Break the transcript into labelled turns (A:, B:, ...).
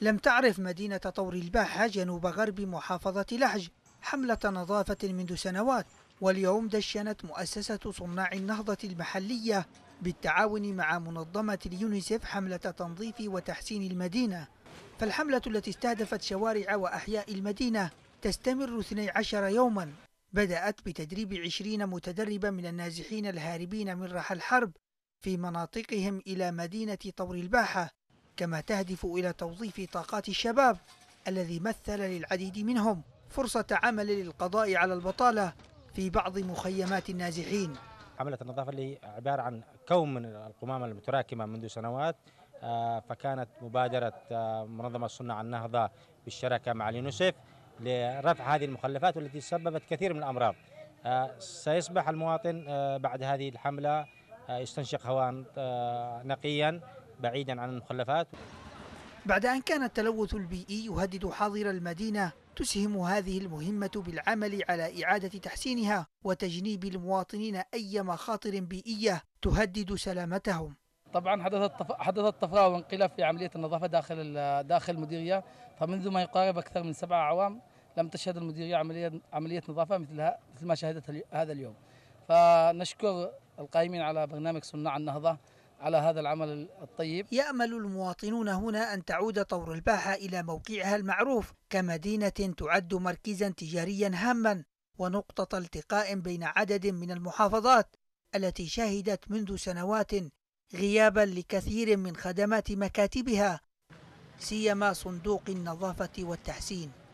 A: لم تعرف مدينة طور الباحة جنوب غرب محافظة لحج حملة نظافة منذ سنوات واليوم دشنت مؤسسة صناع النهضة المحلية بالتعاون مع منظمة اليونيسف حملة تنظيف وتحسين المدينة فالحملة التي استهدفت شوارع وأحياء المدينة تستمر 12 يوما بدأت بتدريب 20 متدربا من النازحين الهاربين من رحى الحرب في مناطقهم إلى مدينة طور الباحة كما تهدف إلى توظيف طاقات الشباب الذي مثل للعديد منهم فرصة عمل
B: للقضاء على البطالة في بعض مخيمات النازحين عملة النظافة اللي عبارة عن كوم من القمامة المتراكمة منذ سنوات آه، فكانت مبادرة آه، منظمة صنع النهضة بالشراكة مع اليونسيف لرفع هذه المخلفات والتي سببت كثير من الأمراض آه، سيصبح المواطن بعد هذه الحملة يستنشق هواء نقيا بعيدا عن المخلفات
A: بعد أن كان التلوث البيئي يهدد حاضر المدينة تسهم هذه المهمة بالعمل على إعادة تحسينها وتجنيب المواطنين أي مخاطر بيئية تهدد سلامتهم
C: طبعا حدثت حدثت طفره وانقلاب في عمليه النظافه داخل داخل المديريه فمنذ ما يقارب اكثر من سبعة اعوام لم تشهد المديريه عمليه عمليه نظافه مثلها مثل ما شهدت هذا اليوم فنشكر القائمين على برنامج صناع النهضه على هذا العمل الطيب يأمل المواطنون هنا أن تعود
A: طور الباحة إلى موقعها المعروف كمدينة تعد مركزا تجاريا هاما ونقطة التقاء بين عدد من المحافظات التي شهدت منذ سنوات غيابا لكثير من خدمات مكاتبها سيما صندوق النظافة والتحسين